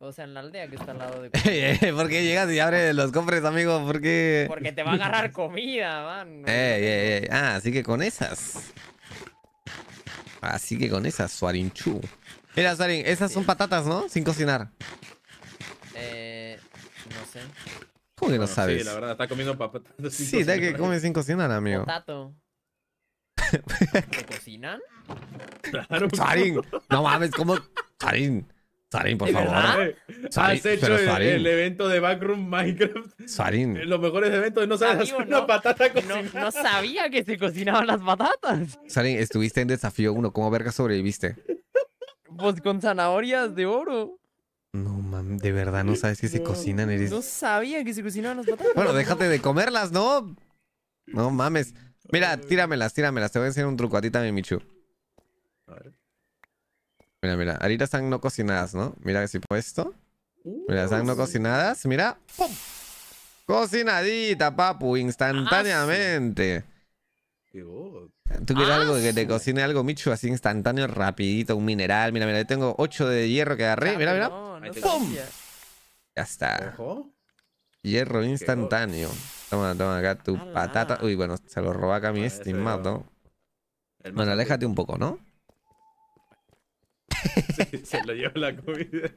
O sea, en la aldea que está al lado de... Eh, ¿Por qué llegas y abres los cofres, amigo? ¿Por qué? Porque te va a agarrar comida, man. Eh, eh, eh. Ah, así que con esas. Así que con esas, Suarinchu. Mira, Suarin, esas son patatas, ¿no? Sin cocinar. Eh... No sé. ¿Cómo que no sabes? Sí, la verdad, está comiendo patatas sin sí, cocinar. que come sin cocinar, amigo. Patato. ¿Te cocinan? Claro. no mames, ¿cómo...? Suarin... Sarin, por favor. Has hecho el, evento de Backroom Minecraft. Sarin. Los mejores eventos no sabes que una patata No, sabía que se cocinaban las patatas. Sarin, estuviste en desafío 1. ¿Cómo verga sobreviviste? Pues con zanahorias de oro. No, mames, de verdad no sabes que se cocinan. No sabía que se cocinaban las patatas. Bueno, déjate de comerlas, ¿no? No mames. Mira, tíramelas, tíramelas. Te voy a enseñar un truco a ti también, Michu. A ver. Mira, mira. Ahorita están no cocinadas, ¿no? Mira si puesto puesto uh, Mira, están no cocinadas. Mira. ¡Pum! Cocinadita, papu. Ah, instantáneamente. Tú quieres ah, algo que te cocine algo, Michu, así instantáneo, rapidito, un mineral. Mira, mira, tengo 8 de hierro que agarré. Mira, mira. ¡Pum! Ya está. Hierro instantáneo. Toma, toma acá tu patata. Uy, bueno, se lo robó acá mi estimado. Bueno, aléjate un poco, ¿no? se lo llevó la comida.